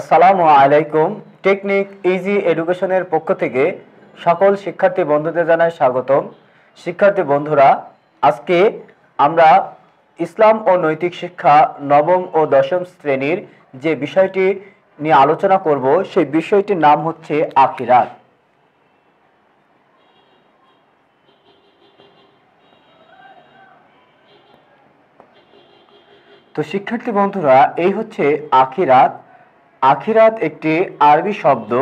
আসসালামু আলাইকুম technique easy এডুকেশনের পক্ষ থেকে সকল শিক্ষার্থী বন্ধুদের জানাই স্বাগতম শিক্ষার্থী বন্ধুরা আজকে আমরা ইসলাম ও নৈতিক শিক্ষা নবম ও দশম শ্রেণীর যে বিষয়টি নিয়ে আলোচনা করব সেই বিষয়টির নাম হচ্ছে আখিরাত তো শিক্ষার্থী বন্ধুরা এই হচ্ছে আখিরাত আখিরাত একটি আরবি শব্দ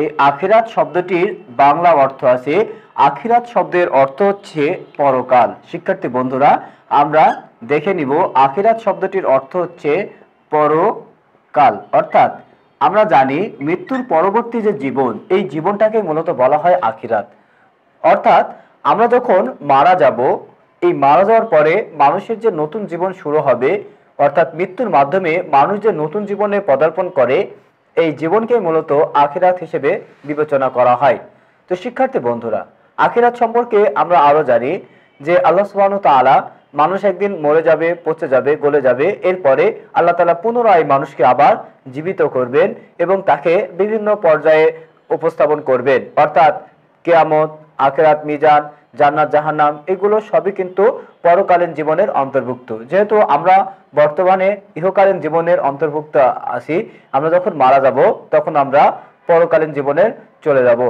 এই আখিরাত শব্দটির বাংলা অর্থ আছে আখিরাত শব্দের অর্থ হচ্ছে পরকাল শিক্ষার্থী বন্ধুরা আমরা দেখে নিব আখিরাত শব্দটির অর্থ হচ্ছে পরকাল অর্থাৎ আমরা জানি মৃত্যুর পরবর্তী যে জীবন এই জীবনটাকে মূলত বলা হয় আখিরাত অর্থাৎ আমরা যখন মারা যাব এই মারা যাওয়ার পরে মানুষের যে নতুন জীবন শুরু হবে অর্থাৎ মৃত্যুর মাধ্যমে মানুষ যে নতুন জীবনে পদার্পণ করে এই জীবনকে মূলত আখিরাত হিসেবে বিবেচনা করা হয় তো শিক্ষার্থী বন্ধুরা আখিরাত সম্পর্কে আমরা আরও জানি যে আল্লাহ সুবাহ তালা মানুষ একদিন মরে যাবে পচে যাবে গলে যাবে এরপরে আল্লাহ তালা পুনরায় মানুষকে আবার জীবিত করবেন এবং তাকে বিভিন্ন পর্যায়ে উপস্থাপন করবেন অর্থাৎ কেয়ামত আখেরাত মিজান জান্নাত জাহান্নাম এগুলো সবই কিন্তু পরকালীন জীবনের অন্তর্ভুক্ত যেহেতু আমরা বর্তমানে ইহকালীন জীবনের অন্তর্ভুক্ত আছি আমরা যখন মারা যাব তখন আমরা পরকালীন জীবনের চলে যাব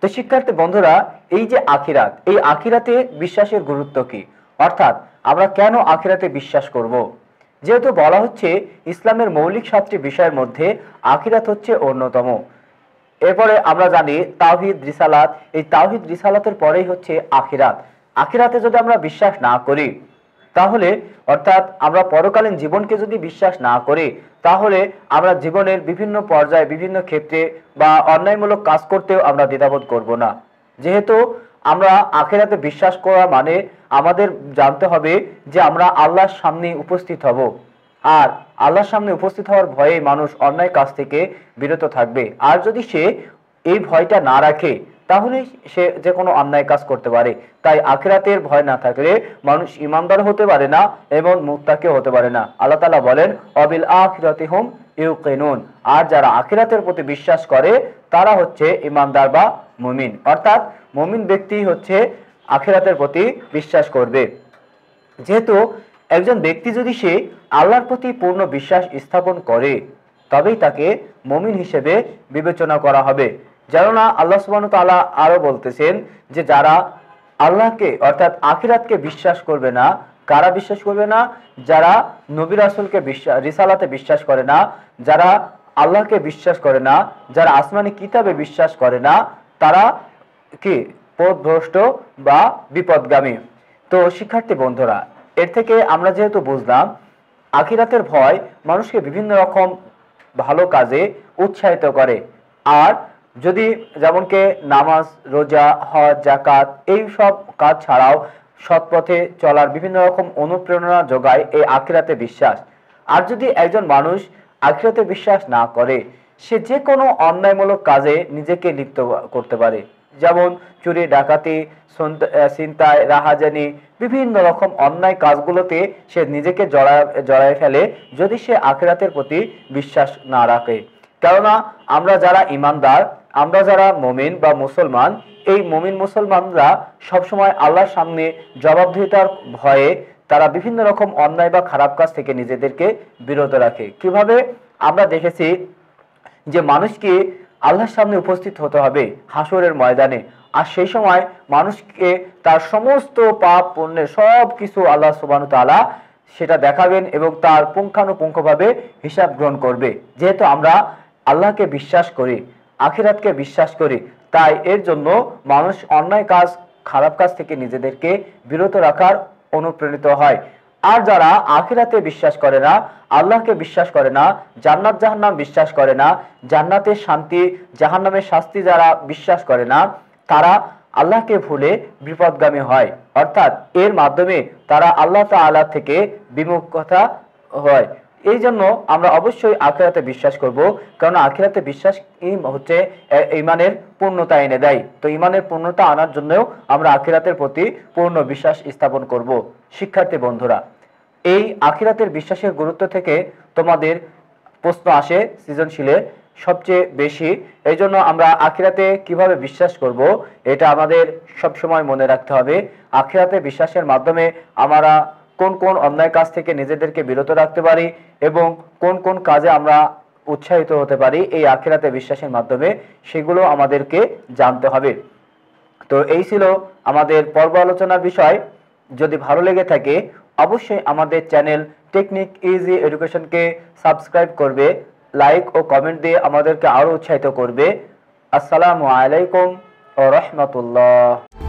তো শিক্ষার্থী বন্ধুরা এই যে আখিরাত এই আখিরাতে বিশ্বাসের গুরুত্ব কি অর্থাৎ আমরা কেন আখিরাতে বিশ্বাস করব। যেহেতু বলা হচ্ছে ইসলামের মৌলিক সাতটি বিষয়ের মধ্যে আখিরাত হচ্ছে অন্যতম এরপরে আমরা জানি তাওহিদ রিসালাত এই তাওহিদ রিসালাতের পরেই হচ্ছে আখিরাত আখিরাতে যদি আমরা বিশ্বাস না করি তাহলে অর্থাৎ আমরা পরকালীন জীবনকে যদি বিশ্বাস না করি তাহলে আমরা জীবনের বিভিন্ন পর্যায়ে বিভিন্ন ক্ষেত্রে বা অন্যায়মূলক কাজ করতেও আমরা দ্বিধাবোধ করব না যেহেতু আমরা আখেরাতে বিশ্বাস করা মানে আমাদের জানতে হবে যে আমরা আল্লাহর সামনে উপস্থিত হব আর আল্লাহর সামনে উপস্থিত হওয়ার ভয়ে মানুষ অন্যায় কাজ থেকে বিরত থাকবে আর যদি সে এই ভয়টা না রাখে তাহলে সে যে কোনো অন্যায় কাজ করতে পারে তাই আখেরাতের ভয় না থাকলে মানুষ ইমানদার হতে পারে না এবং মুক্তাকে হতে পারে না আল্লাহ তালা বলেন অবিল আখিরাতে হোম ইউ কেনুন আর যারা আখিরাতের প্রতি বিশ্বাস করে তারা হচ্ছে ইমানদার বা মুমিন অর্থাৎ মুমিন ব্যক্তি হচ্ছে আখেরাতের প্রতি বিশ্বাস করবে যেহেতু একজন ব্যক্তি যদি সে আল্লাহর প্রতি পূর্ণ বিশ্বাস স্থাপন করে তবেই তাকে মমিন হিসেবে বিবেচনা করা হবে যেননা আল্লাহ সুবাহ তালা আরও বলতেছেন যে যারা আল্লাহকে অর্থাৎ আখিরাতকে বিশ্বাস করবে না কারা বিশ্বাস করবে না যারা নবী রাসুলকে বিশ্বাস রিসালাতে বিশ্বাস করে না যারা আল্লাহকে বিশ্বাস করে না যারা আসমানি কিতাবে বিশ্বাস করে না তারা কি পথভ্রষ্ট বা বিপদগামী তো শিক্ষার্থী বন্ধুরা এর থেকে আমরা যেহেতু বুঝলাম আখিরাতের ভয় মানুষকে বিভিন্ন রকম ভালো কাজে উৎসাহিত করে আর যদি যেমনকে নামাজ রোজা হজ জাকাত এই সব কাজ ছাড়াও সৎপথে চলার বিভিন্ন রকম অনুপ্রেরণা যোগায় এই আখিরাতে বিশ্বাস আর যদি একজন মানুষ আখিরাতে বিশ্বাস না করে সে যে কোনো অন্যায়মূলক কাজে নিজেকে লিপ্ত করতে পারে যেমন চুরি ডাকাতি চিন্তায় রাহাজানি বিভিন্ন রকম অন্যায় কাজগুলোতে সে নিজেকে জড়ায় জড়ায় ফেলে যদি সে আখেরাতের প্রতি বিশ্বাস না রাখে কেননা আমরা যারা ইমানদার আমরা যারা মমিন বা মুসলমান এই মমিন মুসলমানরা সবসময় আল্লাহর সামনে জবাবদিহিতার ভয়ে তারা বিভিন্ন রকম অন্যায় বা খারাপ কাজ থেকে নিজেদেরকে বিরত রাখে কিভাবে আমরা দেখেছি যে মানুষকে আল্লাহর সামনে উপস্থিত হতে হবে হাসরের ময়দানে আর সেই সময় মানুষকে তার সমস্ত পাপ পণ্যের সব কিছু আল্লাহ সুবাহ তালা সেটা দেখাবেন এবং তার পুঙ্খানুপুঙ্খভাবে হিসাব গ্রহণ করবে যেহেতু আমরা আল্লাহকে বিশ্বাস করি আখিরাতকে বিশ্বাস করি তাই এর জন্য মানুষ অন্যায় কাজ খারাপ কাজ থেকে নিজেদেরকে বিরত রাখার অনুপ্রেরিত হয় আর যারা আখিরাতে বিশ্বাস করে না আল্লাহকে বিশ্বাস করে না জান্নাত জাহান্নাম বিশ্বাস করে না জান্নাতের শান্তি জাহান্নামের শাস্তি যারা বিশ্বাস করে না তারা আল্লাহকে ভুলে বিপদগামী হয় অর্থাৎ এর মাধ্যমে তারা আল্লাহ তালা থেকে বিমুখতা হয় এই জন্য আমরা অবশ্যই আখেরাতে বিশ্বাস করব কারণ আখেরাতে বিশ্বাস হচ্ছে ইমানের পূর্ণতা এনে দেয় তো ইমানের পূর্ণতা আনার জন্যও আমরা আখেরাতের প্রতি পূর্ণ বিশ্বাস স্থাপন করব শিক্ষার্থী বন্ধুরা এই আখিরাতের বিশ্বাসের গুরুত্ব থেকে তোমাদের প্রশ্ন আসে সৃজনশীলে সবচেয়ে বেশি এই জন্য আমরা আখিরাতে কিভাবে বিশ্বাস করব এটা আমাদের সবসময় মনে রাখতে হবে আখিরাতে বিশ্বাসের মাধ্যমে আমরা কোন কোন অন্যায় কাজ থেকে নিজেদেরকে বিরত রাখতে পারি এবং কোন কোন কাজে আমরা উৎসাহিত হতে পারি এই আখেরাতে বিশ্বাসের মাধ্যমে সেগুলো আমাদেরকে জানতে হবে তো এই ছিল আমাদের পর্ব আলোচনার বিষয় যদি ভালো লেগে থাকে অবশ্যই আমাদের চ্যানেল টেকনিক ইজি এডুকেশনকে সাবস্ক্রাইব করবে লাইক ও কমেন্ট দিয়ে আমাদেরকে আরও উৎসাহিত করবে আসসালামু আলাইকুম ও রহমতুল্লাহ